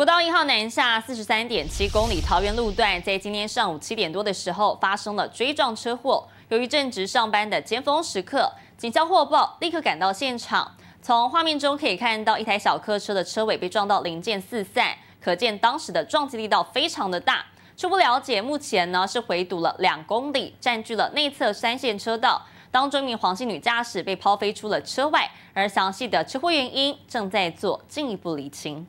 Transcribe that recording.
国道一号南下四十三点七公里桃园路段，在今天上午七点多的时候发生了追撞车祸。由于正值上班的尖峰时刻，警消获报立刻赶到现场。从画面中可以看到，一台小客车的车尾被撞到，零件四散，可见当时的撞击力道非常的大。初步了解，目前呢是回堵了两公里，占据了内侧三线车道。当中一名黄姓女驾驶被抛飞出了车外，而详细的车祸原因正在做进一步厘清。